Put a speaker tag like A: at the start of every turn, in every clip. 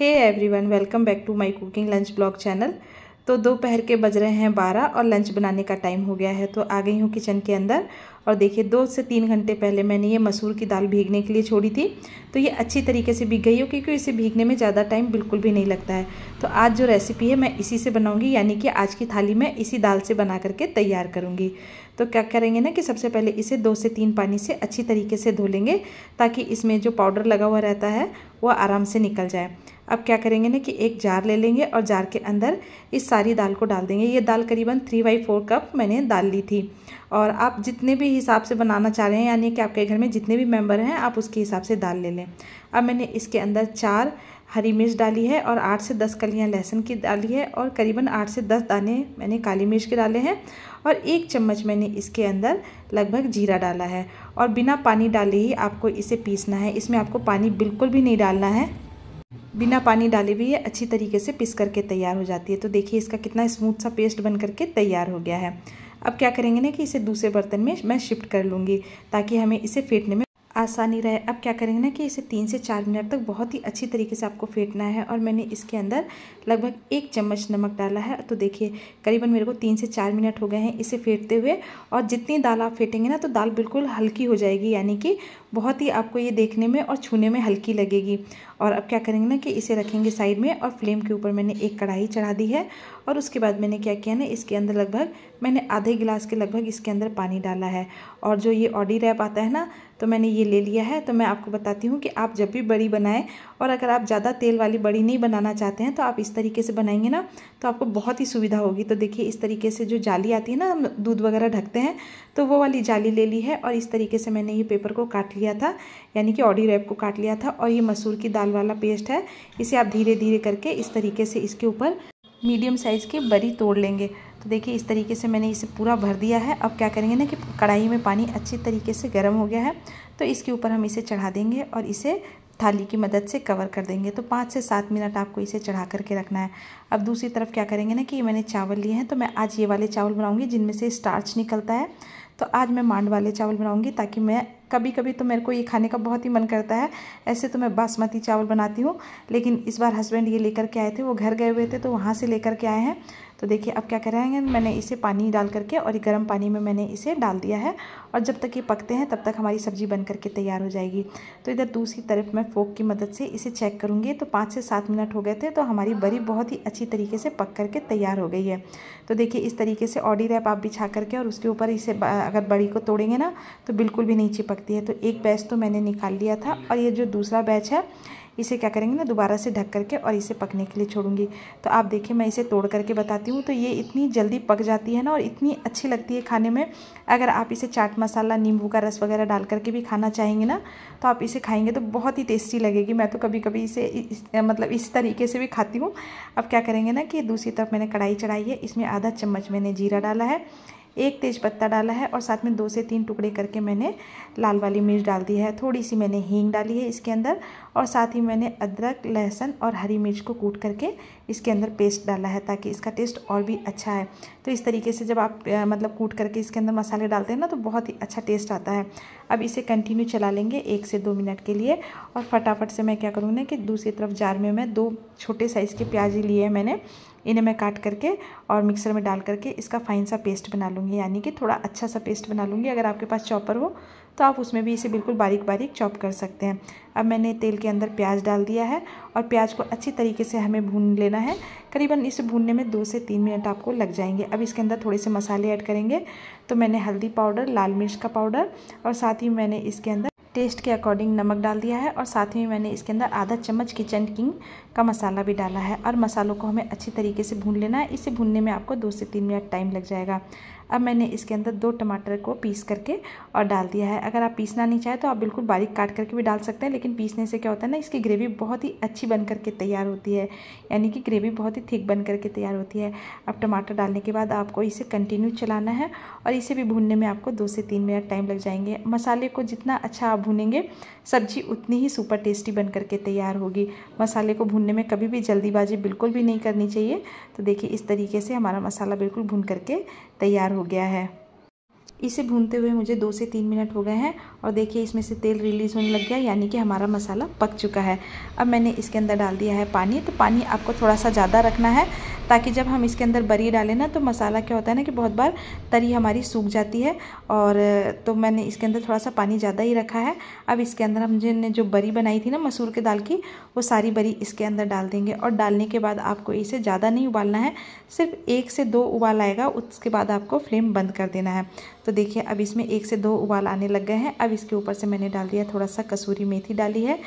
A: hey everyone welcome back to my cooking lunch blog channel तो दोपहर के बज रहे हैं बारह और लंच बनाने का टाइम हो गया है तो आ गई हूँ किचन के अंदर और देखिए दो से तीन घंटे पहले मैंने ये मसूर की दाल भीगने के लिए छोड़ी थी तो ये अच्छी तरीके से भीग गई हो क्योंकि इसे भीगने में ज़्यादा टाइम बिल्कुल भी नहीं लगता है तो आज जो रेसिपी है मैं इसी से बनाऊँगी यानी कि आज की थाली मैं इसी दाल से बना करके तैयार करूँगी तो क्या करेंगे ना कि सबसे पहले इसे दो से तीन पानी से अच्छी तरीके से धो लेंगे ताकि इसमें जो पाउडर लगा हुआ रहता है वह आराम से निकल जाए अब क्या करेंगे ना कि एक जार ले लेंगे और जार के अंदर इस सारी दाल को डाल देंगे ये दाल करीबन थ्री बाई फोर कप मैंने दाल ली थी और आप जितने भी हिसाब से बनाना चाह रहे हैं यानी कि आपके घर में जितने भी मेंबर हैं आप उसके हिसाब से दाल ले लें अब मैंने इसके अंदर चार हरी मिर्च डाली है और आठ से दस कलियां लहसुन की डाली है और करीबन आठ से दस दाने मैंने काली मिर्च के डाले हैं और एक चम्मच मैंने इसके अंदर लगभग जीरा डाला है और बिना पानी डाले ही आपको इसे पीसना है इसमें आपको पानी बिल्कुल भी नहीं डालना है बिना पानी डाले भी ये अच्छी तरीके से पिस करके तैयार हो जाती है तो देखिए इसका कितना स्मूथ सा पेस्ट बन करके तैयार हो गया है अब क्या करेंगे ना कि इसे दूसरे बर्तन में मैं शिफ्ट कर लूँगी ताकि हमें इसे फेंटने में आसानी रहे अब क्या करेंगे ना कि इसे तीन से चार मिनट तक बहुत ही अच्छी तरीके से आपको फेंटना है और मैंने इसके अंदर लगभग एक चम्मच नमक डाला है तो देखिए करीबन मेरे को तीन से चार मिनट हो गए हैं इसे फेंटते हुए और जितनी दाल आप फेंटेंगे ना तो दाल बिल्कुल हल्की हो जाएगी यानी कि बहुत ही आपको ये देखने में और छूने में हल्की लगेगी और अब क्या करेंगे ना कि इसे रखेंगे साइड में और फ्लेम के ऊपर मैंने एक कढ़ाई चढ़ा दी है और उसके बाद मैंने क्या किया ना इसके अंदर लगभग मैंने आधे गिलास के लगभग इसके अंदर पानी डाला है और जो ये ऑडी रैप आता है ना तो मैंने ये ले लिया है तो मैं आपको बताती हूँ कि आप जब भी बड़ी बनाएं और अगर आप ज़्यादा तेल वाली बड़ी नहीं बनाना चाहते हैं तो आप इस तरीके से बनाएंगे ना तो आपको बहुत ही सुविधा होगी तो देखिए इस तरीके से जो जाली आती है ना हम दूध वगैरह ढकते हैं तो वो वाली जाली ले ली है और इस तरीके से मैंने ये पेपर को काट लिया था यानी कि ऑडी रैप को काट लिया था और ये मसूर की दाल वाला पेस्ट है इसे आप धीरे धीरे करके इस तरीके से इसके ऊपर मीडियम साइज़ के बरी तोड़ लेंगे तो देखिए इस तरीके से मैंने इसे पूरा भर दिया है अब क्या करेंगे ना कि कढ़ाई में पानी अच्छे तरीके से गर्म हो गया है तो इसके ऊपर हम इसे चढ़ा देंगे और इसे थाली की मदद से कवर कर देंगे तो पाँच से सात मिनट आपको इसे चढ़ा करके रखना है अब दूसरी तरफ क्या करेंगे ना कि मैंने चावल लिए हैं तो मैं आज ये वाले चावल बनाऊँगी जिनमें से स्टार्च निकलता है तो आज मैं मांड वाले चावल बनाऊँगी ताकि मैं कभी कभी तो मेरे को ये खाने का बहुत ही मन करता है ऐसे तो मैं बासमती चावल बनाती हूँ लेकिन इस बार हस्बैंड ये लेकर के आए थे वो घर गए हुए थे तो वहाँ से लेकर के आए हैं तो देखिए अब क्या करेंगे मैंने इसे पानी डाल करके और ये गर्म पानी में मैंने इसे डाल दिया है और जब तक ये पकते हैं तब तक हमारी सब्ज़ी बन करके तैयार हो जाएगी तो इधर दूसरी तरफ मैं फोक की मदद से इसे चेक करूँगी तो पाँच से सात मिनट हो गए थे तो हमारी बरी बहुत ही अच्छी तरीके से पक करके तैयार हो गई है तो देखिए इस तरीके से ऑडी रैप आप बिछा करके और उसके ऊपर इसे अगर बड़ी को तोड़ेंगे ना तो बिल्कुल भी नहीं चिपकती है तो एक बैच तो मैंने निकाल लिया था और ये जो दूसरा बैच है इसे क्या करेंगे ना दोबारा से ढक करके और इसे पकने के लिए छोड़ूंगी तो आप देखिए मैं इसे तोड़ करके बताती हूँ तो ये इतनी जल्दी पक जाती है ना और इतनी अच्छी लगती है खाने में अगर आप इसे चाट मसाला नींबू का रस वगैरह डाल करके भी खाना चाहेंगे ना तो आप इसे खाएंगे तो बहुत ही टेस्टी लगेगी मैं तो कभी कभी इसे इस, मतलब इस तरीके से भी खाती हूँ अब क्या करेंगे ना कि दूसरी तरफ मैंने कढ़ाई चढ़ाई है इसमें आधा चम्मच मैंने जीरा डाला है एक तेज पत्ता डाला है और साथ में दो से तीन टुकड़े करके मैंने लाल वाली मिर्च डाल दी है थोड़ी सी मैंने हींग डाली है इसके अंदर और साथ ही मैंने अदरक लहसुन और हरी मिर्च को कूट करके इसके अंदर पेस्ट डाला है ताकि इसका टेस्ट और भी अच्छा है तो इस तरीके से जब आप मतलब कूट करके इसके अंदर मसाले डालते हैं ना तो बहुत ही अच्छा टेस्ट आता है अब इसे कंटिन्यू चला लेंगे एक से दो मिनट के लिए और फटाफट से मैं क्या करूँगी कि दूसरी तरफ जार में मैं दो छोटे साइज़ के प्याज लिए हैं मैंने इन्हें मैं काट करके और मिक्सर में डाल करके इसका फाइन सा पेस्ट बना लूँगी यानी कि थोड़ा अच्छा सा पेस्ट बना लूँगी अगर आपके पास चॉपर हो तो आप उसमें भी इसे बिल्कुल बारीक बारीक चॉप कर सकते हैं अब मैंने तेल के अंदर प्याज डाल दिया है और प्याज को अच्छी तरीके से हमें भून लेना है करीबन इसे भूनने में दो से तीन मिनट आपको लग जाएंगे अब इसके अंदर थोड़े से मसाले ऐड करेंगे तो मैंने हल्दी पाउडर लाल मिर्च का पाउडर और साथ ही मैंने इसके अंदर टेस्ट के अकॉर्डिंग नमक डाल दिया है और साथ ही मैंने इसके अंदर आधा चम्मच किचन किंग का मसाला भी डाला है और मसालों को हमें अच्छी तरीके से भून लेना है इसे भूनने में आपको दो से तीन मिनट टाइम लग जाएगा अब मैंने इसके अंदर दो टमाटर को पीस करके और डाल दिया है अगर आप पीसना नहीं चाहें तो आप बिल्कुल बारीक काट करके भी डाल सकते हैं लेकिन पीसने से क्या होता है ना इसकी ग्रेवी बहुत ही अच्छी बन करके तैयार होती है यानी कि ग्रेवी बहुत ही थिक बन करके तैयार होती है अब टमाटर डालने के बाद आपको इसे कंटिन्यू चलाना है और इसे भी भूनने में आपको दो से तीन मिनट टाइम लग जाएंगे मसाले को जितना अच्छा आप भूनेंगे सब्जी उतनी ही सुपर टेस्टी बन करके तैयार होगी मसाले को भूनने में कभी भी जल्दीबाजी बिल्कुल भी नहीं करनी चाहिए तो देखिए इस तरीके से हमारा मसाला बिल्कुल भून करके तैयार हो हो गया है इसे भूनते हुए मुझे दो से तीन मिनट हो गए हैं और देखिए इसमें से तेल रिलीज़ होने लग गया यानी कि हमारा मसाला पक चुका है अब मैंने इसके अंदर डाल दिया है पानी तो पानी आपको थोड़ा सा ज़्यादा रखना है ताकि जब हम इसके अंदर बरी डालें ना तो मसाला क्या होता है ना कि बहुत बार तरी हमारी सूख जाती है और तो मैंने इसके अंदर थोड़ा सा पानी ज़्यादा ही रखा है अब इसके अंदर हम जिनने जो बरी बनाई थी ना मसूर के दाल की वो सारी बरी इसके अंदर डाल देंगे और डालने के बाद आपको इसे ज़्यादा नहीं उबालना है सिर्फ एक से दो उबाल आएगा उसके बाद आपको फ्लेम बंद कर देना है तो देखिए अब इसमें एक से दो उबाल आने लग गए हैं अब इसके ऊपर से मैंने डाल दिया थोड़ा सा कसूरी मेथी डाली है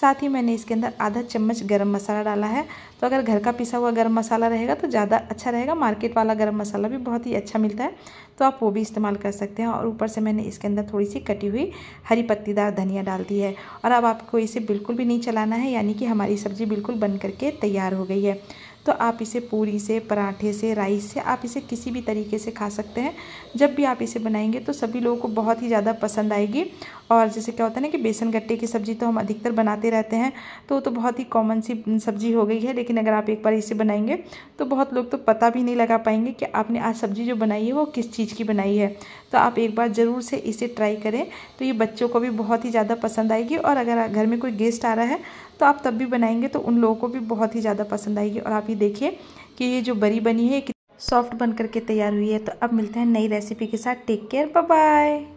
A: साथ ही मैंने इसके अंदर आधा चम्मच गरम मसाला डाला है तो अगर घर का पिसा हुआ गरम मसाला रहेगा तो ज़्यादा अच्छा रहेगा मार्केट वाला गरम मसाला भी बहुत ही अच्छा मिलता है तो आप वो भी इस्तेमाल कर सकते हैं और ऊपर से मैंने इसके अंदर थोड़ी सी कटी हुई हरी पत्तीदार धनिया डाल दी है और अब आपको इसे बिल्कुल भी नहीं चलाना है यानी कि हमारी सब्ज़ी बिल्कुल बन करके तैयार हो गई है तो आप इसे पूरी से पराठे से राइस से आप इसे किसी भी तरीके से खा सकते हैं जब भी आप इसे बनाएंगे तो सभी लोगों को बहुत ही ज़्यादा पसंद आएगी और जैसे क्या होता है ना कि बेसन गट्टे की सब्ज़ी तो हम अधिकतर बनाते रहते हैं तो तो बहुत ही कॉमन सी सब्ज़ी हो गई है लेकिन अगर आप एक बार इसे बनाएंगे तो बहुत लोग तो पता भी नहीं लगा पाएंगे कि आपने आज सब्ज़ी जो बनाई है वो किस चीज़ की बनाई है तो आप एक बार ज़रूर से इसे ट्राई करें तो ये बच्चों को भी बहुत ही ज़्यादा पसंद आएगी और अगर घर में कोई गेस्ट आ रहा है तो आप तब भी बनाएंगे तो उन लोगों को भी बहुत ही ज़्यादा पसंद आएगी और आप ये देखिए कि ये जो बरी बनी है सॉफ्ट बन करके तैयार हुई है तो अब मिलते हैं नई रेसिपी के साथ टेक केयर बाय